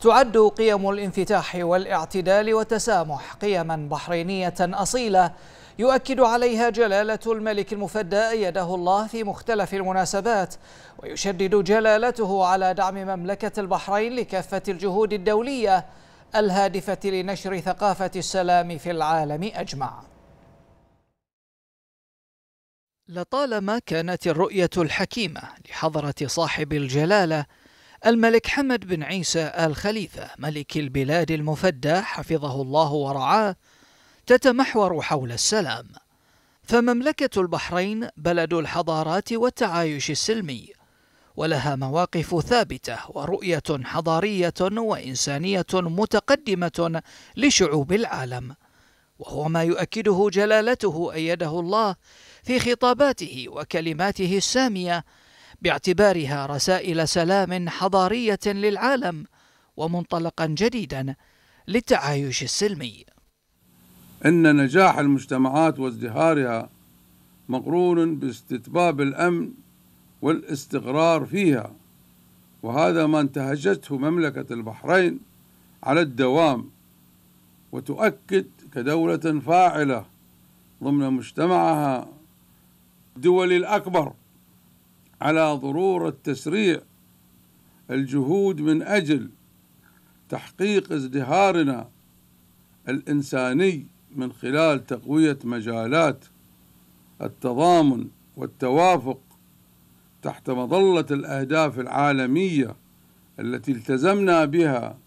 تعد قيم الانفتاح والاعتدال والتسامح قيما بحرينية أصيلة يؤكد عليها جلالة الملك المفدى أيده الله في مختلف المناسبات ويشدد جلالته على دعم مملكة البحرين لكافة الجهود الدولية الهادفة لنشر ثقافة السلام في العالم أجمع لطالما كانت الرؤية الحكيمة لحضرة صاحب الجلالة الملك حمد بن عيسى آل خليفة ملك البلاد المفدى حفظه الله ورعاه تتمحور حول السلام فمملكة البحرين بلد الحضارات والتعايش السلمي ولها مواقف ثابتة ورؤية حضارية وإنسانية متقدمة لشعوب العالم وهو ما يؤكده جلالته أيده الله في خطاباته وكلماته السامية باعتبارها رسائل سلام حضارية للعالم ومنطلقا جديدا للتعايش السلمي. إن نجاح المجتمعات وازدهارها مقرون باستتباب الأمن والاستقرار فيها وهذا ما انتهجته مملكة البحرين على الدوام وتؤكد كدولة فاعلة ضمن مجتمعها الدولي الأكبر على ضرورة تسريع الجهود من أجل تحقيق ازدهارنا الإنساني من خلال تقوية مجالات التضامن والتوافق تحت مظلة الأهداف العالمية التي التزمنا بها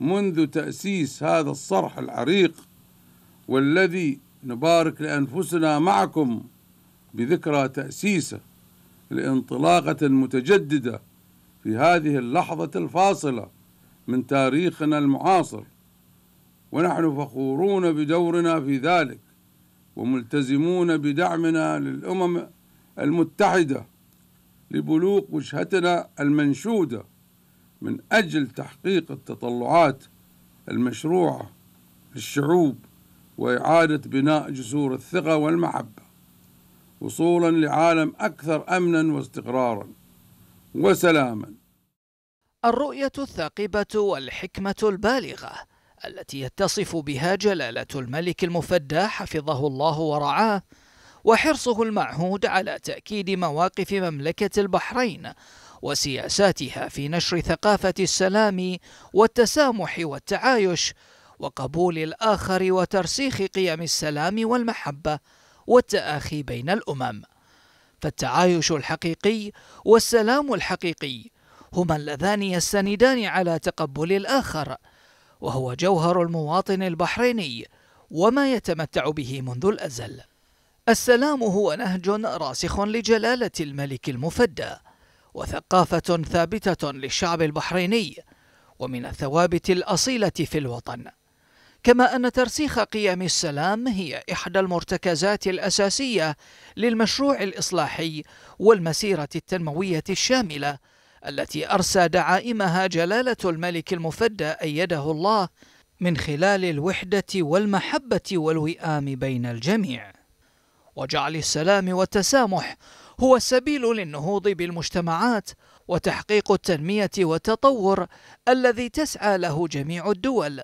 منذ تأسيس هذا الصرح العريق والذي نبارك لأنفسنا معكم بذكرى تأسيسه لانطلاقة متجددة في هذه اللحظة الفاصلة من تاريخنا المعاصر ونحن فخورون بدورنا في ذلك وملتزمون بدعمنا للأمم المتحدة لبلوغ وجهتنا المنشودة من أجل تحقيق التطلعات المشروعة للشعوب وإعادة بناء جسور الثقة والمحبة وصولا لعالم أكثر أمنا واستقرارا وسلاما الرؤية الثاقبة والحكمة البالغة التي يتصف بها جلالة الملك المفدى حفظه الله ورعاه وحرصه المعهود على تأكيد مواقف مملكة البحرين وسياساتها في نشر ثقافة السلام والتسامح والتعايش وقبول الآخر وترسيخ قيم السلام والمحبة والتآخي بين الأمم فالتعايش الحقيقي والسلام الحقيقي هما اللذان يستندان على تقبل الآخر وهو جوهر المواطن البحريني وما يتمتع به منذ الأزل السلام هو نهج راسخ لجلالة الملك المفدى وثقافة ثابتة للشعب البحريني ومن الثوابت الأصيلة في الوطن كما أن ترسيخ قيم السلام هي إحدى المرتكزات الأساسية للمشروع الإصلاحي والمسيرة التنموية الشاملة التي أرسى دعائمها جلالة الملك المفدى أيده الله من خلال الوحدة والمحبة والوئام بين الجميع وجعل السلام والتسامح هو السبيل للنهوض بالمجتمعات وتحقيق التنمية والتطور الذي تسعى له جميع الدول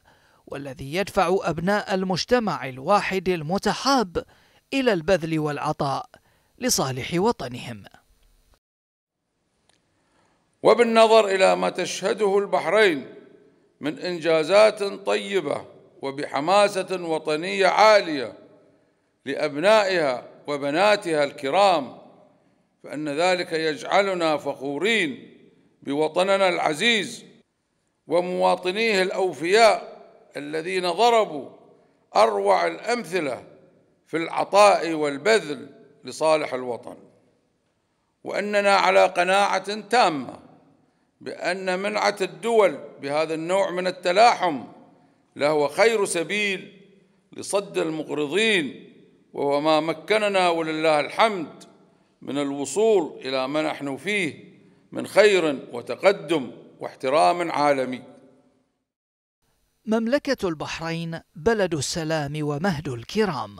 والذي يدفع أبناء المجتمع الواحد المتحاب إلى البذل والعطاء لصالح وطنهم وبالنظر إلى ما تشهده البحرين من إنجازات طيبة وبحماسة وطنية عالية لأبنائها وبناتها الكرام فأن ذلك يجعلنا فخورين بوطننا العزيز ومواطنيه الأوفياء الذين ضربوا اروع الامثله في العطاء والبذل لصالح الوطن واننا على قناعه تامه بان منعه الدول بهذا النوع من التلاحم لهو خير سبيل لصد المقرضين وهو ما مكننا ولله الحمد من الوصول الى ما نحن فيه من خير وتقدم واحترام عالمي مملكة البحرين بلد السلام ومهد الكرام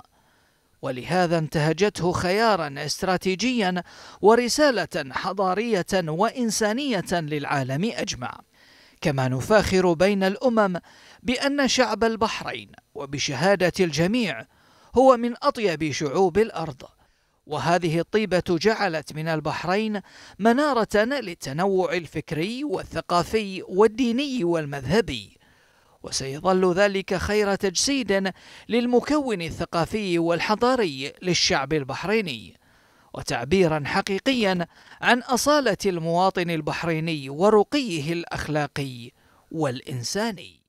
ولهذا انتهجته خيارا استراتيجيا ورسالة حضارية وإنسانية للعالم أجمع كما نفاخر بين الأمم بأن شعب البحرين وبشهادة الجميع هو من أطيب شعوب الأرض وهذه الطيبة جعلت من البحرين منارة للتنوع الفكري والثقافي والديني والمذهبي وسيظل ذلك خير تجسيد للمكون الثقافي والحضاري للشعب البحريني وتعبيرا حقيقيا عن أصالة المواطن البحريني ورقيه الأخلاقي والإنساني